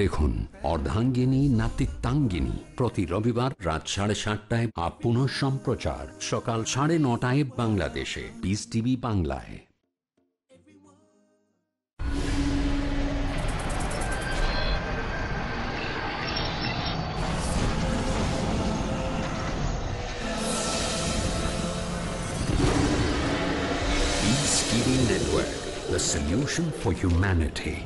দেখুন অর্ধাঙ্গিনী নাতিত্বাঙ্গিনী প্রতি রবিবার রাত সাড়ে সাতটায় আপন সম্প্রচার সকাল সাড়ে নটায় বাংলাদেশে বিস টিভি বাংলায় the solution for humanity.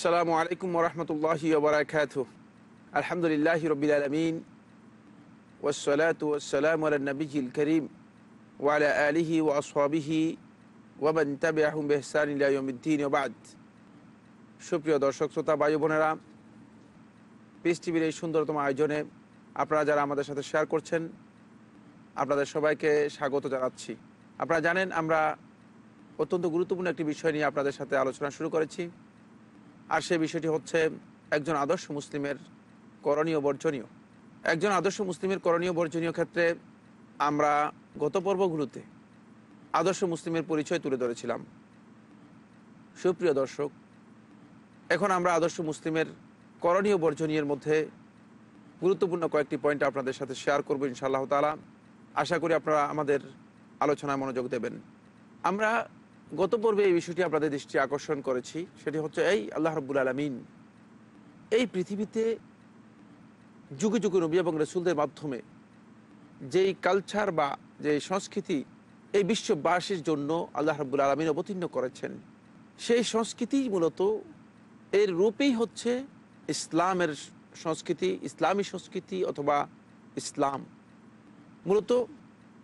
আসসালামু আলাইকুম রহমতুল্লাহি আলহামদুলিল্লাহ রবিল আলমিন ওসলাত নবীল করিম ওয়ালা আলিহি ও আসহাবিহি ওয়াবান তাবে আহম বেহসানিল্লাহদ্দিন ওবাদ সুপ্রিয় দর্শক শ্রোতা বায়ু বোনেরা পিস টিভির এই সুন্দরতম আয়োজনে আপনারা যারা আমাদের সাথে শেয়ার করছেন আপনাদের সবাইকে স্বাগত জানাচ্ছি আপনারা জানেন আমরা অত্যন্ত গুরুত্বপূর্ণ একটি বিষয় নিয়ে আপনাদের সাথে আলোচনা শুরু করেছি আর সে বিষয়টি হচ্ছে একজন আদর্শ মুসলিমের করণীয় বর্জনীয় একজন আদর্শ মুসলিমের করণীয় বর্জনীয় ক্ষেত্রে আমরা গত পর্বগুলোতে আদর্শ মুসলিমের পরিচয় তুলে ধরেছিলাম সুপ্রিয় দর্শক এখন আমরা আদর্শ মুসলিমের করণীয় বর্জনীয়ের মধ্যে গুরুত্বপূর্ণ কয়েকটি পয়েন্ট আপনাদের সাথে শেয়ার করবো ইনশাআল্লাহ তালা আশা করি আপনারা আমাদের আলোচনায় মনোযোগ দেবেন আমরা গত পর্বে এই বিষয়টি আপনাদের দৃষ্টি আকর্ষণ করেছি সেটি হচ্ছে এই আল্লাহ রব্বুল আলমিন এই পৃথিবীতে যুগে যুগে নবী এবং রসুলদের মাধ্যমে যেই কালচার বা যে সংস্কৃতি এই বিশ্ববাসীর জন্য আল্লাহ রব্বুল আলমিন অবতীর্ণ করেছেন সেই সংস্কৃতি মূলত এর রূপেই হচ্ছে ইসলামের সংস্কৃতি ইসলামী সংস্কৃতি অথবা ইসলাম মূলত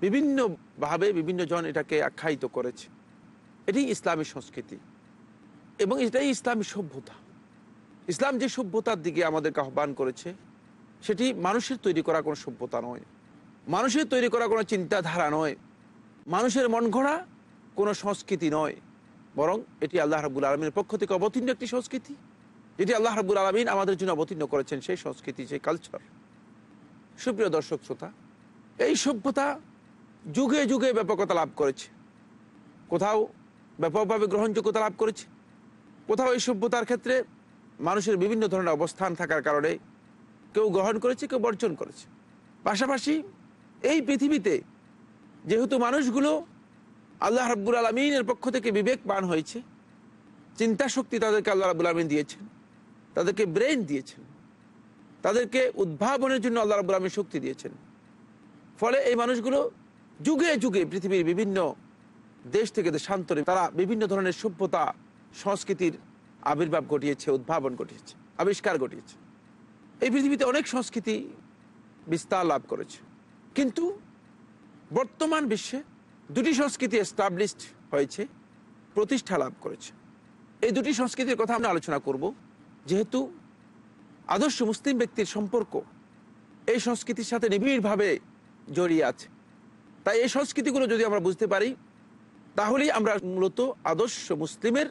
বিভিন্নভাবে বিভিন্ন জন এটাকে আখ্যায়িত করেছে এটি ইসলামী সংস্কৃতি এবং এটাই ইসলামী সভ্যতা ইসলাম যে সভ্যতার দিকে আমাদেরকে আহ্বান করেছে সেটি মানুষের তৈরি করা কোনো সভ্যতা নয় মানুষের তৈরি করা কোনো চিন্তাধারা নয় মানুষের মন গড়া কোনো সংস্কৃতি নয় বরং এটি আল্লাহ রাবুল আলমীর পক্ষ থেকে অবতীর্ণ একটি সংস্কৃতি যেটি আল্লাহ রাবুল আলমিন আমাদের জন্য অবতীর্ণ করেছেন সেই সংস্কৃতি সেই কালচার সুপ্রিয় দর্শক শ্রোতা এই সভ্যতা যুগে যুগে ব্যাপকতা লাভ করেছে কোথাও ব্যাপকভাবে গ্রহণযোগ্যতা লাভ করেছে কোথাও এই সভ্যতার ক্ষেত্রে মানুষের বিভিন্ন ধরনের অবস্থান থাকার কারণে কেউ গ্রহণ করেছে কেউ বর্জন করেছে পাশাপাশি এই পৃথিবীতে যেহেতু মানুষগুলো আল্লাহ রাব্বুল আলমিনের পক্ষ থেকে বিবেকবান হয়েছে চিন্তা শক্তি তাদেরকে আল্লাহ রাবুল আলমিন দিয়েছেন তাদেরকে ব্রেন দিয়েছেন তাদেরকে উদ্ভাবনের জন্য আল্লাহ রাবুল আলমিন শক্তি দিয়েছেন ফলে এই মানুষগুলো যুগে যুগে পৃথিবীর বিভিন্ন দেশ থেকে দেশান্তরে তারা বিভিন্ন ধরনের সভ্যতা সংস্কৃতির আবির্ভাব ঘটিয়েছে উদ্ভাবন ঘটিয়েছে আবিষ্কার ঘটিয়েছে এই পৃথিবীতে অনেক সংস্কৃতি বিস্তার লাভ করেছে কিন্তু বর্তমান বিশ্বে দুটি সংস্কৃতি এস্টাবলিশড হয়েছে প্রতিষ্ঠা লাভ করেছে এই দুটি সংস্কৃতির কথা আমরা আলোচনা করব যেহেতু আদর্শ মুসলিম ব্যক্তির সম্পর্ক এই সংস্কৃতির সাথে নিবিড়ভাবে জড়িয়ে আছে তাই এই সংস্কৃতিগুলো যদি আমরা বুঝতে পারি তাহলেই আমরা মূলত আদর্শ মুসলিমের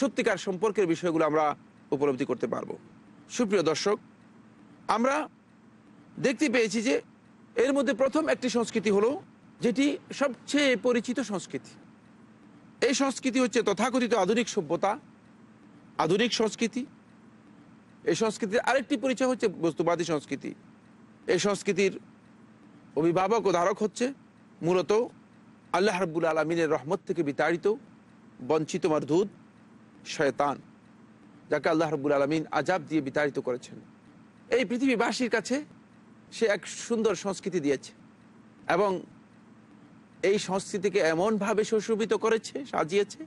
সত্যিকার সম্পর্কের বিষয়গুলো আমরা উপলব্ধি করতে পারব সুপ্রিয় দর্শক আমরা দেখতে পেয়েছি যে এর মধ্যে প্রথম একটি সংস্কৃতি হলো যেটি সবচেয়ে পরিচিত সংস্কৃতি এই সংস্কৃতি হচ্ছে তথাকথিত আধুনিক সভ্যতা আধুনিক সংস্কৃতি এই সংস্কৃতির আরেকটি পরিচয় হচ্ছে বস্তুবাদী সংস্কৃতি এই সংস্কৃতির অভিভাবক ও ধারক হচ্ছে মূলত আল্লাহ রব্বুল আলমিনের রহমত থেকে বিতাড়িত বঞ্চিত মারধুদ শয়তান যাকে আল্লাহ রব্বুল আলমিন আজাব দিয়ে বিতাড়িত করেছেন এই পৃথিবীবাসীর কাছে সে এক সুন্দর সংস্কৃতি দিয়েছে এবং এই সংস্কৃতিকে এমনভাবে সুশোভিত করেছে সাজিয়েছে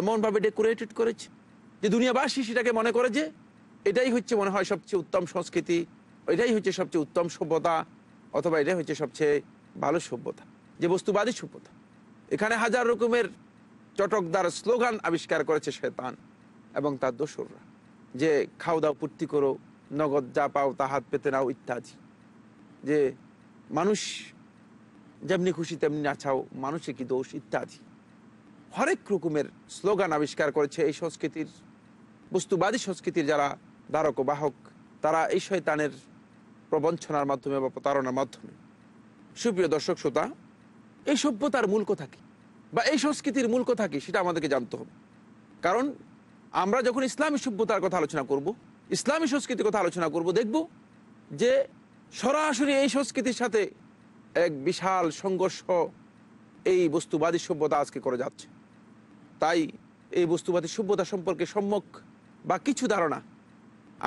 এমনভাবে ডেকোরেটেড করেছে যে দুনিয়াবাসী সেটাকে মনে করে যে এটাই হচ্ছে মনে হয় সবচেয়ে উত্তম সংস্কৃতি এটাই হচ্ছে সবচেয়ে উত্তম সভ্যতা অথবা এটাই হচ্ছে সবচেয়ে ভালো সভ্যতা যে বস্তুবাদী সভ্যতা এখানে হাজার রকমের চটকদার স্লোগান আবিষ্কার করেছে শেতান এবং তার দোসররা যে খাও দাও পূর্তি করো নগদ যা পাও তা হাত পেতে নাও ইত্যাদি যে মানুষ যেমনি খুশি তেমনি নাচাও মানুষে কি দোষ ইত্যাদি হরেক রকমের স্লোগান আবিষ্কার করেছে এই সংস্কৃতির বস্তুবাদী সংস্কৃতির যারা দ্বারক বাহক তারা এই শয়তানের প্রবঞ্চনার মাধ্যমে বা প্রতারণার মাধ্যমে সুপ্রিয় দর্শক শ্রোতা এই সভ্যতার মূল কোথা কি বা এই সংস্কৃতির মূল কোথা কি সেটা আমাদেরকে জানতে হবে কারণ আমরা যখন ইসলামী সভ্যতার কথা আলোচনা করব ইসলামী সংস্কৃতির কথা আলোচনা করব দেখব যে সরাসরি এই সংস্কৃতির সাথে এক বিশাল সংঘর্ষ এই বস্তুবাদী সভ্যতা আজকে করে যাচ্ছে তাই এই বস্তুবাদী সভ্যতা সম্পর্কে সম্যক বা কিছু ধারণা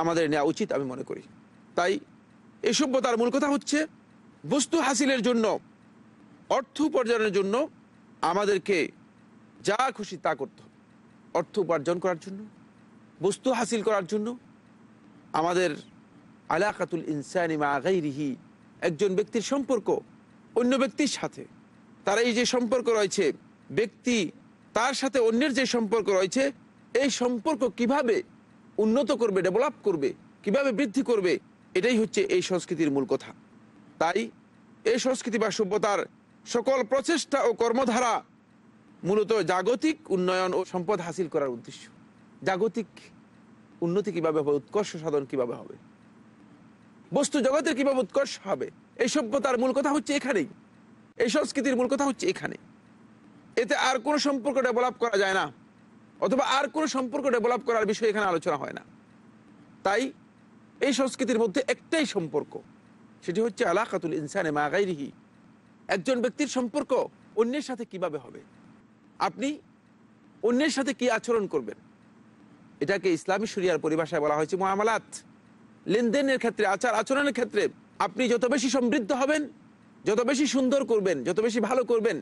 আমাদের নেওয়া উচিত আমি মনে করি তাই এই সভ্যতার মূল কথা হচ্ছে বস্তু হাসিলের জন্য অর্থ উপার্জনের জন্য আমাদেরকে যা খুশি তা করতে হবে অর্থ উপার্জন করার জন্য বস্তু হাসিল করার জন্য আমাদের আলাকাতুল ইনসানি মা রিহি একজন ব্যক্তির সম্পর্ক অন্য ব্যক্তির সাথে তার এই যে সম্পর্ক রয়েছে ব্যক্তি তার সাথে অন্যের যে সম্পর্ক রয়েছে এই সম্পর্ক কিভাবে উন্নত করবে ডেভেলপ করবে কিভাবে বৃদ্ধি করবে এটাই হচ্ছে এই সংস্কৃতির মূল কথা তাই এই সংস্কৃতি বা সভ্যতার সকল প্রচেষ্টা ও কর্মধারা মূলত জাগতিক উন্নয়ন ও সম্পদ হাসিল করার উদ্দেশ্য জাগতিক উন্নতি কিভাবে হবে উৎকর্ষ সাধন কিভাবে হবে বস্তু জগতের কিভাবে উৎকর্ষ হবে এই সভ্যতার মূল কথা হচ্ছে এখানেই এই সংস্কৃতির মূল কথা হচ্ছে এখানে এতে আর কোন সম্পর্ক ডেভেলপ করা যায় না অথবা আর কোনো সম্পর্ক ডেভেলপ করার বিষয়ে এখানে আলোচনা হয় না তাই এই সংস্কৃতির মধ্যে একটাই সম্পর্ক সেটি হচ্ছে আলাকাতুল ইনসানে মাগাইরিহি একজন ব্যক্তির সম্পর্ক অন্যের সাথে কিভাবে হবে আপনি অন্যের সাথে কি আচরণ করবেন এটাকে ইসলামী সুরিয়ার পরিভাষায় বলা হয়েছে মহামালাত লেনদেনের ক্ষেত্রে আচার আচরণের ক্ষেত্রে আপনি যত বেশি সমৃদ্ধ হবেন যত বেশি সুন্দর করবেন যত বেশি ভালো করবেন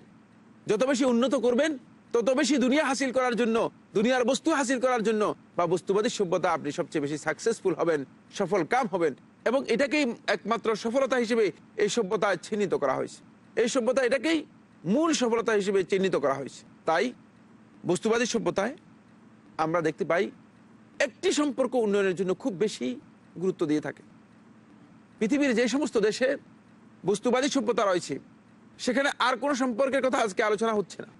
যত বেশি উন্নত করবেন তত বেশি দুনিয়া হাসিল করার জন্য দুনিয়ার বস্তু হাসিল করার জন্য বা বস্তুবাদী সভ্যতা আপনি সবচেয়ে বেশি সাকসেসফুল হবেন সফল কাম হবেন এবং এটাকেই একমাত্র সফলতা হিসেবে এই সভ্যতা চিহ্নিত করা হয়েছে এই সভ্যতা এটাকেই মূল সফলতা হিসেবে চিহ্নিত করা হয়েছে তাই বস্তুবাদী সভ্যতায় আমরা দেখতে পাই একটি সম্পর্ক উন্নয়নের জন্য খুব বেশি গুরুত্ব দিয়ে থাকে পৃথিবীর যে সমস্ত দেশে বস্তুবাদী সভ্যতা রয়েছে সেখানে আর কোনো সম্পর্কের কথা আজকে আলোচনা হচ্ছে না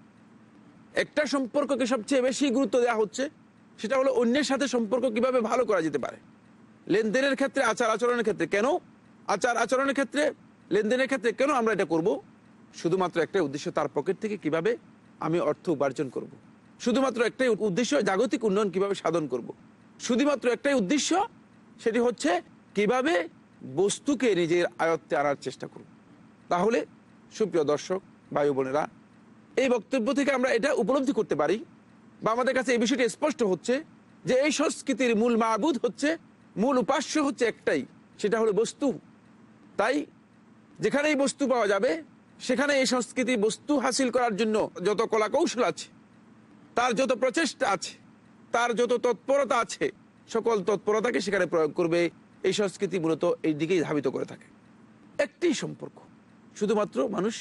একটা সম্পর্ককে সবচেয়ে বেশি গুরুত্ব দেওয়া হচ্ছে সেটা হলো অন্যের সাথে সম্পর্ক কিভাবে ভালো করা যেতে পারে লেনদেনের ক্ষেত্রে আচার আচরণের ক্ষেত্রে কেন আচার আচরণের ক্ষেত্রে লেনদেনের ক্ষেত্রে কেন আমরা এটা করব শুধুমাত্র একটাই উদ্দেশ্য তার পকেট থেকে কিভাবে আমি অর্থ উপার্জন করব। শুধুমাত্র একটাই উদ্দেশ্য জাগতিক উন্নয়ন কিভাবে সাধন করব। শুধুমাত্র একটাই উদ্দেশ্য সেটি হচ্ছে কিভাবে বস্তুকে নিজের আয়ত্তে আনার চেষ্টা করব তাহলে সুপ্রিয় দর্শক বায়ু বোনেরা এই বক্তব্য থেকে আমরা এটা উপলব্ধি করতে পারি বা আমাদের কাছে এই বিষয়টি স্পষ্ট হচ্ছে যে এই সংস্কৃতির মূল মাহবুদ হচ্ছে মূল উপাস্য হচ্ছে একটাই সেটা হলো বস্তু তাই যেখানেই বস্তু পাওয়া যাবে সেখানে এই সংস্কৃতি বস্তু হাসিল করার জন্য যত কলা কৌশল আছে তার যত প্রচেষ্টা আছে তার যত তৎপরতা আছে সকল তৎপরতাকে সেখানে প্রয়োগ করবে এই সংস্কৃতি মূলত এই দিকেই ধাবিত করে থাকে একটি সম্পর্ক শুধুমাত্র মানুষ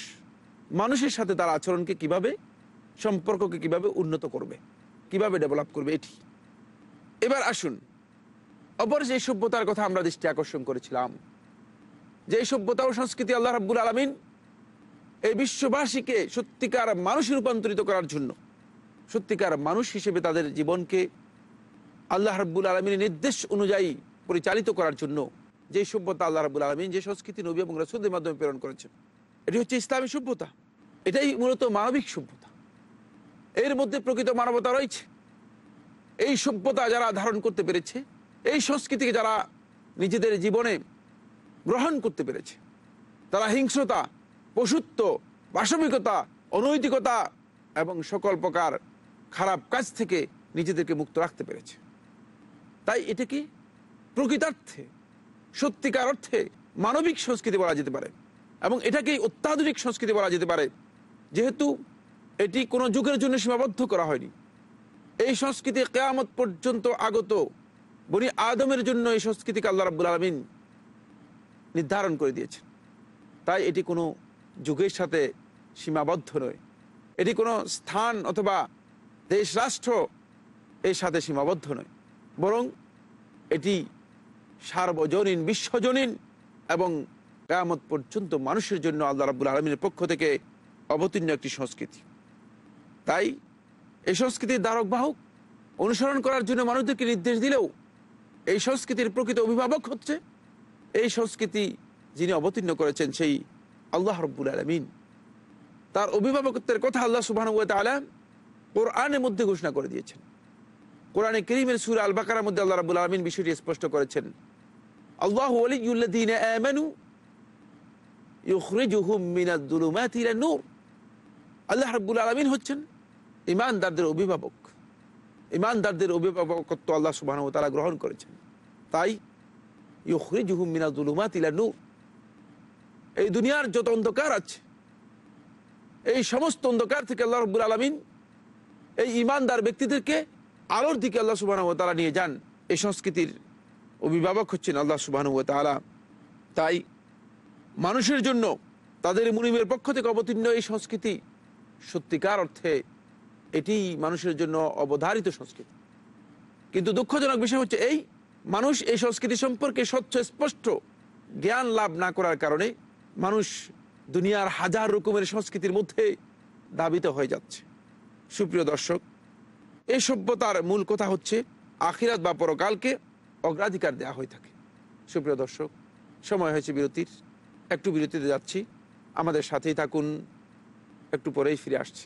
মানুষের সাথে তার আচরণকে কিভাবে সম্পর্ককে কিভাবে উন্নত করবে কিভাবে ডেভেলপ করবে এটি এবার আসুন অপর যে সভ্যতার কথা আমরা দৃষ্টি আকর্ষণ করেছিলাম যে সভ্যতা ও সংস্কৃতি আল্লাহ রাব্বুল আলমিন এই বিশ্ববাসীকে সত্যিকার মানুষে রূপান্তরিত করার জন্য সত্যিকার মানুষ হিসেবে তাদের জীবনকে আল্লাহ রাব্বুল আলমিনের নির্দেশ অনুযায়ী পরিচালিত করার জন্য যে সভ্যতা আল্লাহ রাবুল আলমিন যে সংস্কৃতি নবী এবং রাসুদের মাধ্যমে প্রেরণ করেছেন এটি হচ্ছে ইসলামী সভ্যতা এটাই মূলত মানবিক সভ্যতা এর মধ্যে প্রকৃত মানবতা রয়েছে এই সভ্যতা যারা ধারণ করতে পেরেছে এই সংস্কৃতিকে যারা নিজেদের জীবনে গ্রহণ করতে পেরেছে তারা হিংস্রতা পশুত্ব বাসবিকতা অনৈতিকতা এবং সকল প্রকার খারাপ কাজ থেকে নিজেদেরকে মুক্ত রাখতে পেরেছে তাই এটা কি প্রকৃতার্থে সত্যিকার অর্থে মানবিক সংস্কৃতি বলা যেতে পারে এবং এটাকেই অত্যাধুনিক সংস্কৃতি বলা যেতে পারে যেহেতু এটি কোনো যুগের জন্য সীমাবদ্ধ করা হয়নি এই সংস্কৃতি কেয়ামত পর্যন্ত আগত বনি আদমের জন্য এই সংস্কৃতিকে আল্লাহ রাবুল আলমিন নির্ধারণ করে দিয়েছেন তাই এটি কোনো যুগের সাথে সীমাবদ্ধ নয় এটি কোনো স্থান অথবা দেশ রাষ্ট্র এর সাথে সীমাবদ্ধ নয় বরং এটি সার্বজনীন বিশ্বজনীন এবং কেয়ামত পর্যন্ত মানুষের জন্য আল্লাহ রাবুল আলমীর পক্ষ থেকে অবতীর্ণ একটি সংস্কৃতি তাই এই সংস্কৃতির দ্বারক বাহক অনুসরণ করার জন্য মানুষদেরকে নির্দেশ দিলেও এই সংস্কৃতির প্রকৃত অভিভাবক হচ্ছে এই সংস্কৃতি যিনি অবতীর্ণ করেছেন সেই আল্লাহ রব্বুল আলমিন তার অভিভাবকত্বের কথা আল্লাহ সুবাহানুয়া তালা কোরআনের মধ্যে ঘোষণা করে দিয়েছেন কোরআনে করিমের সুর আল বাকার মধ্যে আল্লাহ রাবুল আলমিন বিষয়টি স্পষ্ট করেছেন আল্লাহ আলিউল্লাদিন আমানু নূর আল্লাহ রাবুল আলমিন হচ্ছেন ইমানদারদের অভিভাবক ইমানদারদের অভিভাবকত্ব আল্লাহ সুবাহানুয়া তালা গ্রহণ করেছেন তাই এই দুনিয়ার যত অন্ধকার আছে এই সমস্ত অন্ধকার থেকে আল্লাহ রব্বুল আলমিন এই ইমানদার ব্যক্তিদেরকে আলোর দিকে আল্লাহ সুবাহ তালা নিয়ে যান এই সংস্কৃতির অভিভাবক হচ্ছেন আল্লাহ সুবাহ তালা তাই মানুষের জন্য তাদের মুনিমের পক্ষ থেকে অবতীর্ণ এই সংস্কৃতি সত্যিকার অর্থে এটি মানুষের জন্য অবধারিত সংস্কৃতি কিন্তু দুঃখজনক বিষয় হচ্ছে এই মানুষ এই সংস্কৃতি সম্পর্কে স্বচ্ছ স্পষ্ট জ্ঞান লাভ না করার কারণে মানুষ দুনিয়ার হাজার রকমের সংস্কৃতির মধ্যে দাবিত হয়ে যাচ্ছে সুপ্রিয় দর্শক এই সভ্যতার মূল কথা হচ্ছে আখিরাত বা পরকালকে অগ্রাধিকার দেওয়া হয়ে থাকে সুপ্রিয় দর্শক সময় হয়েছে বিরতির একটু বিরতিতে যাচ্ছি আমাদের সাথেই থাকুন একটু পরেই ফিরে আসছি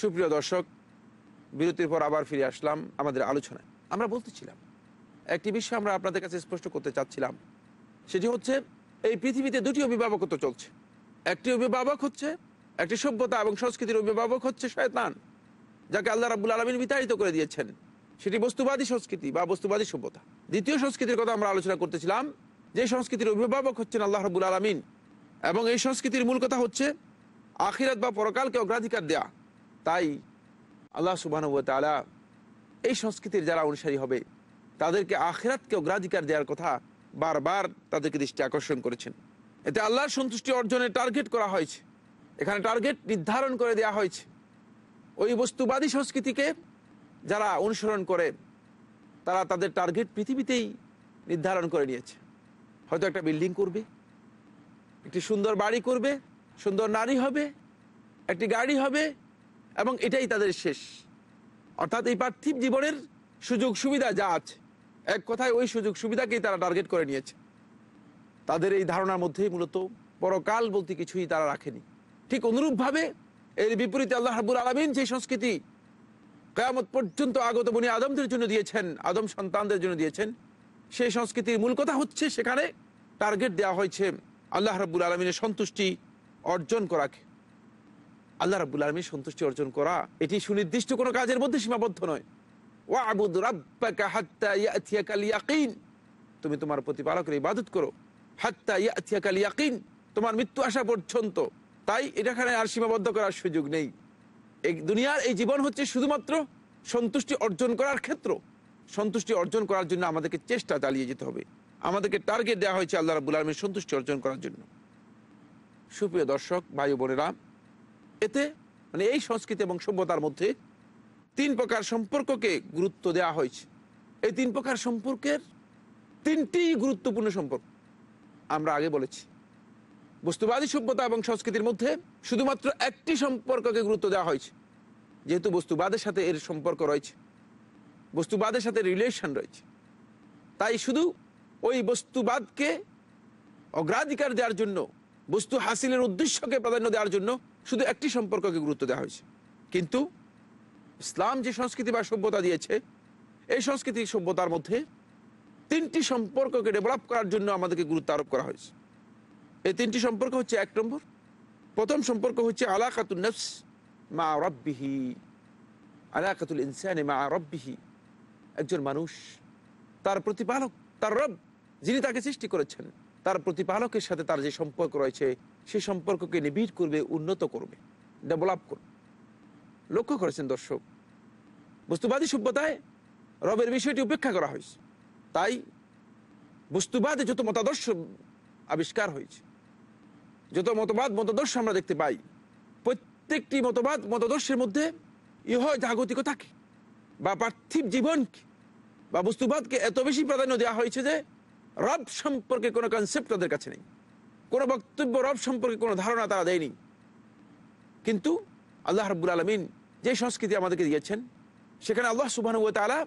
সুপ্রিয় দর্শক বিরতির পর আবার ফিরে আসলাম আমাদের আলোচনায় আমরা বলতেছিলাম একটি বিষয় আমরা আপনাদের কাছে স্পষ্ট করতে চাচ্ছিলাম সেটি হচ্ছে এই পৃথিবীতে দুটি অভিভাবকত্ব চলছে একটি অভিভাবক হচ্ছে একটি সভ্যতা এবং সংস্কৃতির অভিভাবক হচ্ছে শয়তান যাকে আল্লাহ রাবুল আলমিন বিতাড়িত করে দিয়েছেন সেটি বস্তুবাদী সংস্কৃতি বা বস্তুবাদী সভ্যতা দ্বিতীয় সংস্কৃতির কথা আমরা আলোচনা করতেছিলাম যে সংস্কৃতির অভিভাবক হচ্ছেন আল্লাহ রাবুল আলমিন এবং এই সংস্কৃতির মূল কথা হচ্ছে আখিরাত বা পরকালকে অগ্রাধিকার দেয়া তাই আল্লাহ সুবাহানুবতালা এই সংস্কৃতির যারা অনুসারী হবে তাদেরকে আখেরাতকে অগ্রাধিকার দেওয়ার কথা বারবার তাদেরকে দৃষ্টি আকর্ষণ করেছেন এতে আল্লাহর সন্তুষ্টি অর্জনের টার্গেট করা হয়েছে এখানে টার্গেট নির্ধারণ করে দেয়া হয়েছে ওই বস্তুবাদী সংস্কৃতিকে যারা অনুসরণ করে তারা তাদের টার্গেট পৃথিবীতেই নির্ধারণ করে নিয়েছে হয়তো একটা বিল্ডিং করবে একটি সুন্দর বাড়ি করবে সুন্দর নারী হবে একটি গাড়ি হবে এবং এটাই তাদের শেষ অর্থাৎ এই পার্থিব জীবনের সুযোগ সুবিধা যা আছে এক কথায় ওই সুযোগ সুবিধাকেই তারা টার্গেট করে নিয়েছে তাদের এই ধারণার মধ্যেই মূলত পরকাল বলতে কিছুই তারা রাখেনি ঠিক অনুরূপভাবে এর বিপরীতে আল্লাহ হাবুর আলমিন যে সংস্কৃতি কয়ামত পর্যন্ত আগত বনি আদমদের জন্য দিয়েছেন আদম সন্তানদের জন্য দিয়েছেন সেই সংস্কৃতির মূল কথা হচ্ছে সেখানে টার্গেট দেওয়া হয়েছে আল্লাহ রাবুল আলমিনের সন্তুষ্টি অর্জন করাকে আল্লাহ রাবুল আলমীর সন্তুষ্টি অর্জন করা এটি সুনির্দিষ্ট কোনো কাজের মধ্যে সীমাবদ্ধ নয় ওয়াবুদ রাব্বাকা হাত্তা ইয়াতিয়াকাল ইয়াকিন তুমি তোমার প্রতিপালকের ইবাদত করো হাত্তা ইয়াতিয়াকাল ইয়াকিন তোমার মৃত্যু আসা পর্যন্ত তাই এটাখানে আর সীমাবদ্ধ করার সুযোগ নেই এই দুনিয়ার এই জীবন হচ্ছে শুধুমাত্র সন্তুষ্টি অর্জন করার ক্ষেত্র সন্তুষ্টি অর্জন করার জন্য আমাদেরকে চেষ্টা চালিয়ে যেতে হবে আমাদেরকে টার্গেট দেওয়া হয়েছে আল্লাহ রাবুল আলমীর সন্তুষ্টি অর্জন করার জন্য সুপ্রিয় দর্শক ভাই বোনেরা এতে মানে এই সংস্কৃতি এবং সভ্যতার মধ্যে তিন প্রকার সম্পর্ককে গুরুত্ব দেওয়া হয়েছে এই তিন প্রকার সম্পর্কের তিনটি গুরুত্বপূর্ণ সম্পর্ক আমরা আগে বলেছি বস্তুবাদী সভ্যতা এবং সংস্কৃতির মধ্যে শুধুমাত্র একটি সম্পর্ককে গুরুত্ব দেওয়া হয়েছে যেহেতু বস্তুবাদের সাথে এর সম্পর্ক রয়েছে বস্তুবাদের সাথে রিলেশন রয়েছে তাই শুধু ওই বস্তুবাদকে অগ্রাধিকার দেওয়ার জন্য বস্তু হাসিলের উদ্দেশ্যকে প্রাধান্য দেওয়ার জন্য শুধু একটি সম্পর্ককে গুরুত্ব দেওয়া হয়েছে কিন্তু ইসলাম যে সংস্কৃতি বা সভ্যতা দিয়েছে এই সংস্কৃতি সভ্যতার মধ্যে তিনটি সম্পর্ককে ডেভেলপ করার জন্য আমাদেরকে গুরুত্ব আরোপ করা হয়েছে এই তিনটি সম্পর্ক হচ্ছে এক নম্বর প্রথম সম্পর্ক হচ্ছে আলা নফস মা রব্বিহি কাতুল ইনসানে মা রব্বিহি একজন মানুষ তার প্রতিপালক তার রব যিনি তাকে সৃষ্টি করেছেন তার প্রতিপালকের সাথে তার যে সম্পর্ক রয়েছে সে সম্পর্ককে নিবিড় করবে উন্নত করবে ডেভেলপ করবে লক্ষ্য করেছেন দর্শক বস্তুবাদী সভ্যতায় রবের বিষয়টি উপেক্ষা করা হয়েছে তাই বস্তুবাদে যত মতাদর্শ আবিষ্কার হয়েছে যত মতবাদ মতাদর্শ আমরা দেখতে পাই প্রত্যেকটি মতবাদ মতাদর্শের মধ্যে ইহ জাগতিকতাকে বা পার্থিব জীবনকে বা বস্তুবাদকে এত বেশি প্রাধান্য দেওয়া হয়েছে যে রব সম্পর্কে কোনো কনসেপ্ট তাদের কাছে নেই কোনো বক্তব্য রব সম্পর্কে কোনো ধারণা তারা দেয়নি কিন্তু আল্লাহ রব্বুল আলমিন যে সংস্কৃতি আমাদেরকে দিয়েছেন সেখানে আল্লাহ সুবাহ তালা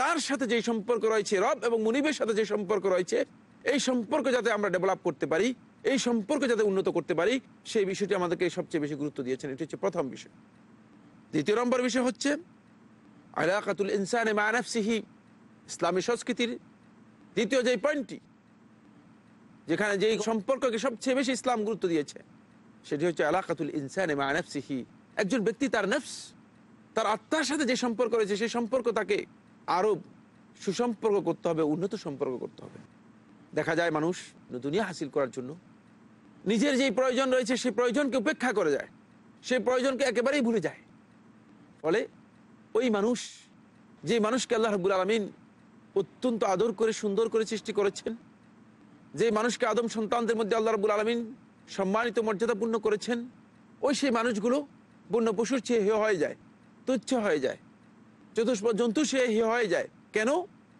তার সাথে যে সম্পর্ক রয়েছে রব এবং মুনিবের সাথে যে সম্পর্ক রয়েছে এই সম্পর্ক যাতে আমরা ডেভেলপ করতে পারি এই সম্পর্ক যাতে উন্নত করতে পারি সেই বিষয়টি আমাদেরকে সবচেয়ে বেশি গুরুত্ব দিয়েছেন এটি হচ্ছে প্রথম বিষয় দ্বিতীয় নম্বর বিষয় হচ্ছে আলাকাতুল ইনসানে সিহি ইসলামী সংস্কৃতির দ্বিতীয় যে পয়েন্টটি যেখানে যেই সম্পর্ককে সবচেয়ে বেশি ইসলাম গুরুত্ব দিয়েছে সেটি হচ্ছে আলাকাতুল ইনসান মায়ানফসিহি একজন ব্যক্তি তার নফস তার আত্মার সাথে যে সম্পর্ক রয়েছে সেই সম্পর্ক তাকে আরও সুসম্পর্ক করতে হবে উন্নত সম্পর্ক করতে হবে দেখা যায় মানুষ দুনিয়া হাসিল করার জন্য নিজের যেই প্রয়োজন রয়েছে সেই প্রয়োজনকে উপেক্ষা করে যায় সেই প্রয়োজনকে একেবারেই ভুলে যায় ফলে ওই মানুষ যে মানুষকে আল্লাহ রবুল আলমিন অত্যন্ত আদর করে সুন্দর করে সৃষ্টি করেছেন যে মানুষকে আদম সন্তানদের মধ্যে আল্লাহ রাবুল আলমিন সম্মানিত মর্যাদাপূর্ণ করেছেন ওই সেই মানুষগুলো বন্য পশুর চেয়ে হে হয়ে যায় তুচ্ছ হয়ে যায় চতুষ্পদ জন্তু সে হে হয়ে যায় কেন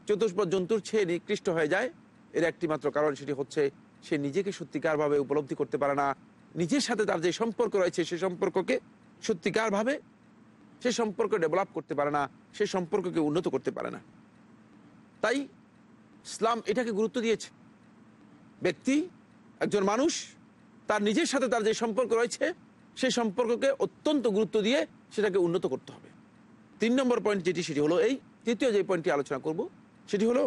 চতুষ্পদ জন্তুর ছেয়ে নিকৃষ্ট হয়ে যায় এর একটি মাত্র কারণ সেটি হচ্ছে সে নিজেকে সত্যিকারভাবে উপলব্ধি করতে পারে না নিজের সাথে তার যে সম্পর্ক রয়েছে সে সম্পর্ককে সত্যিকারভাবে সে সম্পর্ক ডেভেলপ করতে পারে না সে সম্পর্ককে উন্নত করতে পারে না তাই ইসলাম এটাকে গুরুত্ব দিয়েছে ব্যক্তি একজন মানুষ তার নিজের সাথে তার যে সম্পর্ক রয়েছে সেই সম্পর্ককে অত্যন্ত গুরুত্ব দিয়ে সেটাকে উন্নত করতে হবে তিন নম্বর পয়েন্ট যেটি সেটি হলো এই তৃতীয় যে পয়েন্টটি আলোচনা করব সেটি হলো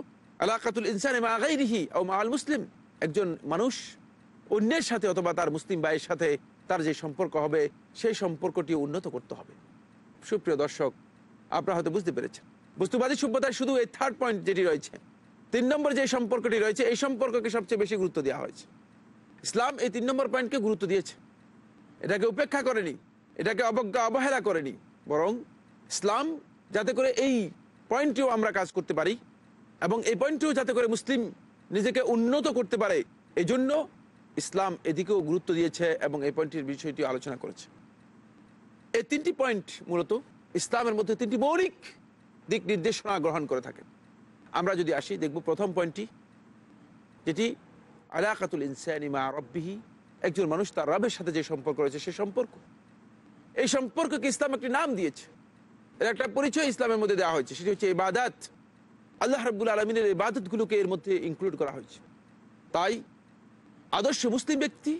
আলাকাতুল ইনসান এমা আগাই রিহি ও মা আল মুসলিম একজন মানুষ অন্যের সাথে অথবা তার মুসলিম ভাইয়ের সাথে তার যে সম্পর্ক হবে সেই সম্পর্কটি উন্নত করতে হবে সুপ্রিয় দর্শক আপনারা হয়তো বুঝতে পেরেছেন বস্তুবাদী সভ্যতায় শুধু এই থার্ড পয়েন্ট যেটি রয়েছে তিন নম্বর যে সম্পর্কটি রয়েছে এই সম্পর্ককে সবচেয়ে বেশি গুরুত্ব দেওয়া হয়েছে ইসলাম এই তিন নম্বর পয়েন্টকে গুরুত্ব দিয়েছে এটাকে উপেক্ষা করেনি এটাকে অবজ্ঞা অবহেলা করেনি বরং ইসলাম যাতে করে এই পয়েন্টেও আমরা কাজ করতে পারি এবং এই পয়েন্টেও যাতে করে মুসলিম নিজেকে উন্নত করতে পারে এই জন্য ইসলাম এদিকেও গুরুত্ব দিয়েছে এবং এই পয়েন্টের বিষয়টি আলোচনা করেছে এই তিনটি পয়েন্ট মূলত ইসলামের মধ্যে তিনটি মৌলিক দিক নির্দেশনা গ্রহণ করে থাকেন আমরা যদি আসি দেখব প্রথম পয়েন্টটি যেটি আলাকাতুল ইনসানিমা রব্বিহি একজন মানুষ তার রবের সাথে যে সম্পর্ক রয়েছে সে সম্পর্ক এই সম্পর্ককে ইসলাম একটি নাম দিয়েছে এর একটা পরিচয় ইসলামের মধ্যে দেওয়া হয়েছে সেটি হচ্ছে ইবাদাত আল্লাহ রব্বুল আলমিনের ইবাদতগুলোকে এর মধ্যে ইনক্লুড করা হয়েছে তাই আদর্শ মুসলিম ব্যক্তি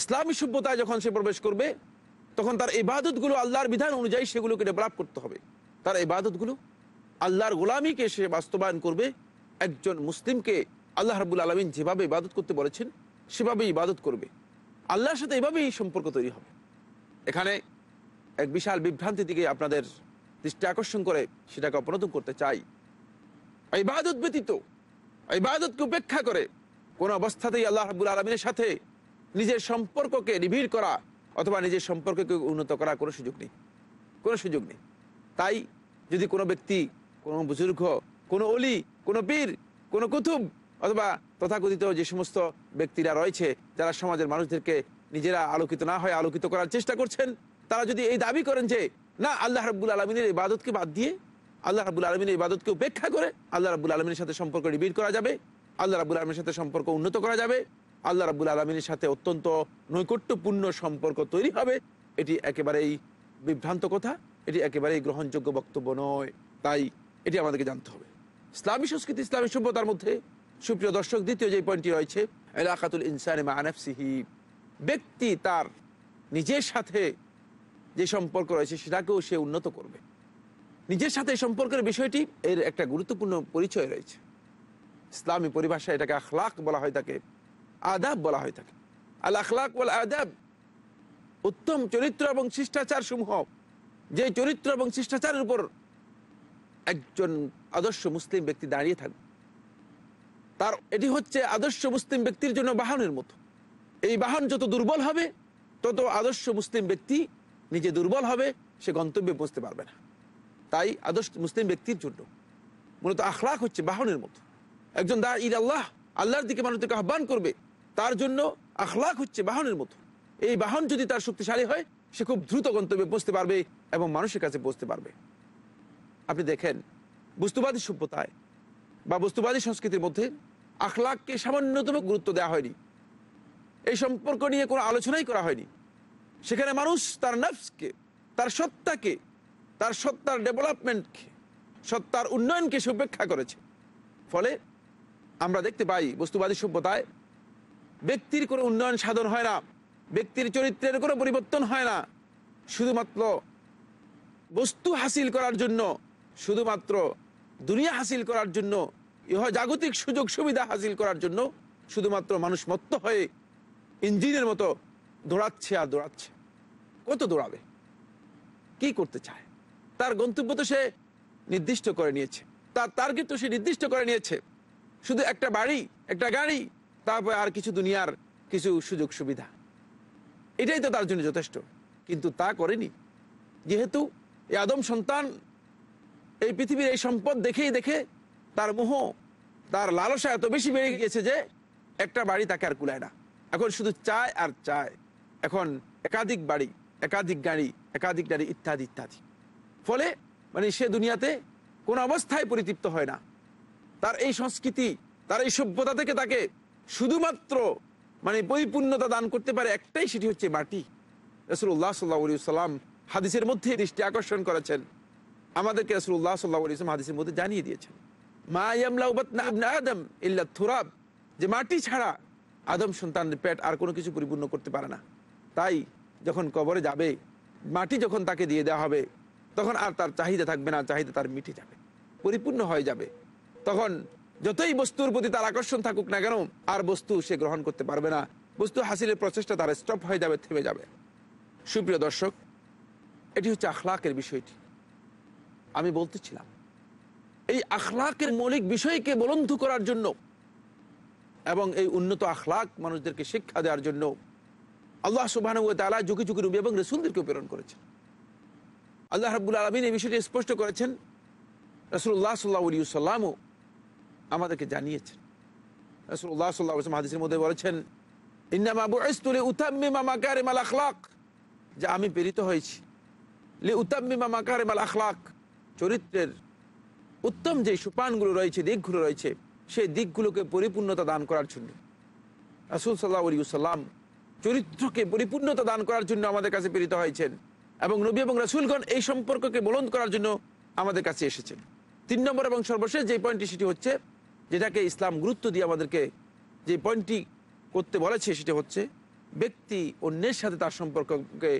ইসলামী সভ্যতায় যখন সে প্রবেশ করবে তখন তার ইবাদতগুলো আল্লাহর বিধান অনুযায়ী সেগুলোকে ডেভেলপ করতে হবে তার ইবাদতগুলো আল্লাহর গোলামীকে সে বাস্তবায়ন করবে একজন মুসলিমকে আল্লাহ রাবুল আলমিন যেভাবে ইবাদত করতে বলেছেন সেভাবে ইবাদত করবে আল্লাহর সাথে এভাবেই সম্পর্ক তৈরি হবে এখানে এক বিশাল বিভ্রান্তি দিকে আপনাদের দৃষ্টি আকর্ষণ করে সেটাকে অপনত করতে চাই ইবাদত ব্যতীত ইবাদতকে উপেক্ষা করে কোনো অবস্থাতেই আল্লাহ রাবুল আলমিনের সাথে নিজের সম্পর্ককে নিবিড় করা অথবা নিজের সম্পর্ককে উন্নত করা কোনো সুযোগ নেই কোনো সুযোগ নেই তাই যদি কোনো ব্যক্তি কোনো বুজুর্গ কোনো অলি কোনো পীর কোনো কুতুব অথবা তথাকথিত যে সমস্ত ব্যক্তিরা রয়েছে যারা সমাজের মানুষদেরকে নিজেরা আলোকিত না হয় আলোকিত করার চেষ্টা করছেন তারা যদি এই দাবি করেন যে না আল্লাহ রাবুল আলমিনের ইবাদতকে বাদ দিয়ে আল্লাহ রাবুল আলমিনের ইবাদতকে উপেক্ষা করে আল্লাহ রাবুল আলমিনের সাথে সম্পর্ক রিবিট করা যাবে আল্লাহ রাবুল আলমীর সাথে সম্পর্ক উন্নত করা যাবে আল্লাহ রাবুল আলমিনের সাথে অত্যন্ত নৈকট্যপূর্ণ সম্পর্ক তৈরি হবে এটি একেবারেই বিভ্রান্ত কথা এটি একেবারেই গ্রহণযোগ্য বক্তব্য নয় তাই এটি আমাদেরকে জানতে হবে ইসলামী সংস্কৃতি ইসলামী সভ্যতার মধ্যে সুপ্রিয় দর্শক দ্বিতীয় যে পয়েন্টটি রয়েছে এলাকাতুল ইনসানে মানাফসিহি ব্যক্তি তার নিজের সাথে যে সম্পর্ক রয়েছে সেটাকেও সে উন্নত করবে নিজের সাথে সম্পর্কের বিষয়টি এর একটা গুরুত্বপূর্ণ পরিচয় রয়েছে ইসলামী পরিভাষায় এটাকে আখলাক বলা হয় তাকে আদাব বলা হয় থাকে আল আখলাক ওয়াল আদাব উত্তম চরিত্র এবং শিষ্টাচার সমূহ যে চরিত্র এবং শিষ্টাচারের উপর একজন আদর্শ মুসলিম ব্যক্তি দাঁড়িয়ে থাকবে তার এটি হচ্ছে আদর্শ মুসলিম ব্যক্তির জন্য বাহনের মতো এই বাহন যত দুর্বল হবে তত আদর্শ মুসলিম ব্যক্তি নিজে দুর্বল হবে সে গন্তব্যে পৌঁছতে পারবে না তাই আদর্শ মুসলিম ব্যক্তির জন্য মূলত আখলাখ হচ্ছে বাহনের মতো একজন দা ঈদ আল্লাহ আল্লাহর দিকে মানুষদেরকে আহ্বান করবে তার জন্য আখলাখ হচ্ছে বাহনের মতো এই বাহন যদি তার শক্তিশালী হয় সে খুব দ্রুত গন্তব্যে পৌঁছতে পারবে এবং মানুষের কাছে পৌঁছতে পারবে আপনি দেখেন বস্তুবাদী সভ্যতায় বা বস্তুবাদী সংস্কৃতির মধ্যে আখলাককে সামান্যতম গুরুত্ব দেওয়া হয়নি এই সম্পর্ক নিয়ে কোনো আলোচনাই করা হয়নি সেখানে মানুষ তার নার্ভসকে তার সত্তাকে তার সত্তার ডেভেলপমেন্টকে সত্তার উন্নয়নকে সে উপেক্ষা করেছে ফলে আমরা দেখতে পাই বস্তুবাদী সভ্যতায় ব্যক্তির কোনো উন্নয়ন সাধন হয় না ব্যক্তির চরিত্রের কোনো পরিবর্তন হয় না শুধুমাত্র বস্তু হাসিল করার জন্য শুধুমাত্র দুনিয়া হাসিল করার জন্য ইহ জাগতিক সুযোগ সুবিধা হাসিল করার জন্য শুধুমাত্র মানুষ মত্ত হয়ে ইঞ্জিনের মতো দৌড়াচ্ছে আর দৌড়াচ্ছে কত দৌড়াবে কি করতে চায় তার গন্তব্য তো সে নির্দিষ্ট করে নিয়েছে তার টার্গেট তো সে নির্দিষ্ট করে নিয়েছে শুধু একটা বাড়ি একটা গাড়ি তারপরে আর কিছু দুনিয়ার কিছু সুযোগ সুবিধা এটাই তো তার জন্য যথেষ্ট কিন্তু তা করেনি যেহেতু এই আদম সন্তান এই পৃথিবীর এই সম্পদ দেখেই দেখে তার মোহ তার লালসা এত বেশি বেড়ে গিয়েছে যে একটা বাড়ি তাকে আর কুলায় না এখন শুধু চায় আর চায় এখন একাধিক বাড়ি একাধিক গাড়ি একাধিক গাড়ি ইত্যাদি ইত্যাদি ফলে মানে সে দুনিয়াতে কোন অবস্থায় পরিতৃপ্ত হয় না তার এই সংস্কৃতি তার এই সভ্যতা থেকে তাকে শুধুমাত্র মানে পরিপূর্ণতা দান করতে পারে একটাই সেটি হচ্ছে মাটি রসুল্লাহ সাল্লাহ সাল্লাম হাদিসের মধ্যে দৃষ্টি আকর্ষণ করেছেন আমাদেরকে রসুল্লাহ সাল্লাহ ইসলাম হাদিসের মধ্যে জানিয়ে দিয়েছেন মা আদম ইল্লা যে মাটি ছাড়া আদম সন্তানের পেট আর কোনো কিছু পরিপূর্ণ করতে পারে না তাই যখন কবরে যাবে মাটি যখন তাকে দিয়ে দেওয়া হবে তখন আর তার চাহিদা থাকবে না চাহিদা তার মিটে যাবে পরিপূর্ণ হয়ে যাবে তখন যতই বস্তুর প্রতি তার আকর্ষণ থাকুক না কেন আর বস্তু সে গ্রহণ করতে পারবে না বস্তু হাসিলের প্রচেষ্টা তার স্টপ হয়ে যাবে থেমে যাবে সুপ্রিয় দর্শক এটি হচ্ছে আখলাকের বিষয়টি আমি বলতেছিলাম এই আখলাকের মৌলিক বিষয়কে বলন্ধু করার জন্য এবং এই উন্নত আখলাক মানুষদেরকে শিক্ষা দেওয়ার জন্য আল্লাহ সুবাহ তালা যুগে যুগে রুবি এবং রসুলদেরকে প্রেরণ করেছেন আল্লাহ হাবুল আলমিন এই বিষয়টি স্পষ্ট করেছেন রসুল্লাহ সাল্লাহ সাল্লামও আমাদেরকে জানিয়েছেন মধ্যে বলেছেন উতাম্মি মামা যে আমি প্রেরিত হয়েছি উতাম্মি মামা আখলাক চরিত্রের উত্তম যে সুপানগুলো রয়েছে দিকগুলো রয়েছে সেই দিকগুলোকে পরিপূর্ণতা দান করার জন্য রাসুল সাল্লাহ সাল্লাম চরিত্রকে পরিপূর্ণতা দান করার জন্য আমাদের কাছে প্রেরিত হয়েছেন এবং নবী এবং রাসুলগণ এই সম্পর্ককে বলন্দ করার জন্য আমাদের কাছে এসেছেন তিন নম্বর এবং সর্বশেষ যে পয়েন্টটি সেটি হচ্ছে যেটাকে ইসলাম গুরুত্ব দিয়ে আমাদেরকে যে পয়েন্টটি করতে বলেছে সেটা হচ্ছে ব্যক্তি অন্যের সাথে তার সম্পর্ককে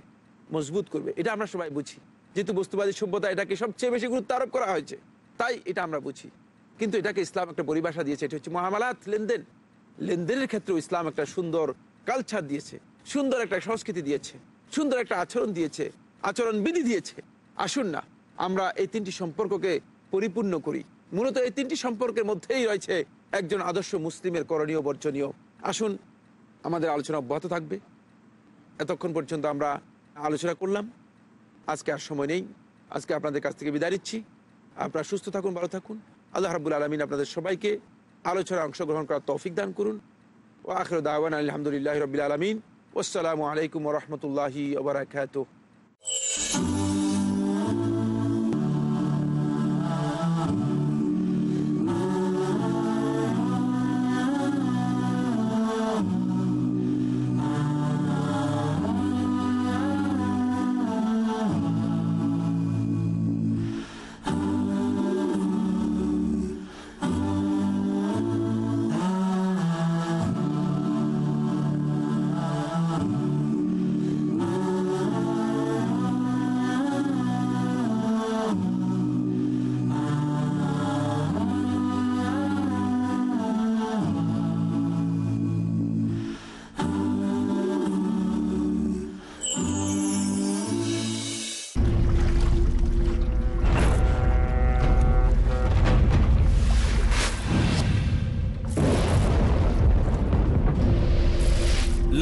মজবুত করবে এটা আমরা সবাই বুঝি যেহেতু বস্তুবাদী সভ্যতা এটাকে সবচেয়ে বেশি গুরুত্ব আরোপ করা হয়েছে তাই এটা আমরা বুঝি কিন্তু এটাকে ইসলাম একটা পরিভাষা দিয়েছে এটা হচ্ছে মহামালাত লেনদেন লেনদেনের ক্ষেত্রেও ইসলাম একটা সুন্দর কালচার দিয়েছে সুন্দর একটা সংস্কৃতি দিয়েছে সুন্দর একটা আচরণ দিয়েছে আচরণ বিধি দিয়েছে আসুন না আমরা এই তিনটি সম্পর্ককে পরিপূর্ণ করি মূলত এই তিনটি সম্পর্কের মধ্যেই রয়েছে একজন আদর্শ মুসলিমের করণীয় বর্জনীয় আসুন আমাদের আলোচনা অব্যাহত থাকবে এতক্ষণ পর্যন্ত আমরা আলোচনা করলাম আজকে আর সময় নেই আজকে আপনাদের কাছ থেকে বিদায় নিচ্ছি আপনারা সুস্থ থাকুন ভালো থাকুন আল্লাহ রাবুল আলমিন আপনাদের সবাইকে আলোচনায় অংশগ্রহণ করার তৌফিক দান করুন ও আখর দাওয়ান আলহামদুলিল্লাহ রবিল আলমিন আসসালামু আলাইকুম রহমতুল্লাহি আবরাকাত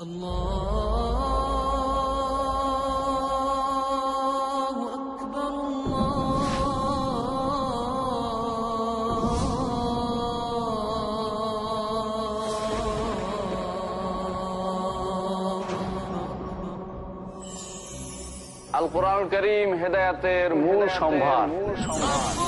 আল কোরআন করিম হেদায়াতের মূল সম্ভার মূল সম্ভার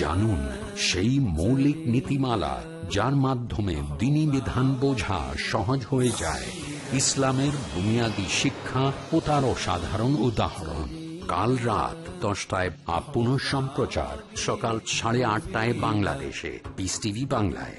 জানুন সেই মৌলিক নীতিমালা যার মাধ্যমে দিনী বিধান বোঝা সহজ হয়ে যায় ইসলামের বুনিয়াদী শিক্ষা ও তার সাধারণ উদাহরণ কাল রাত দশটায় আপ সম্প্রচার সকাল সাড়ে আটটায় বাংলাদেশে পিস টিভি বাংলায়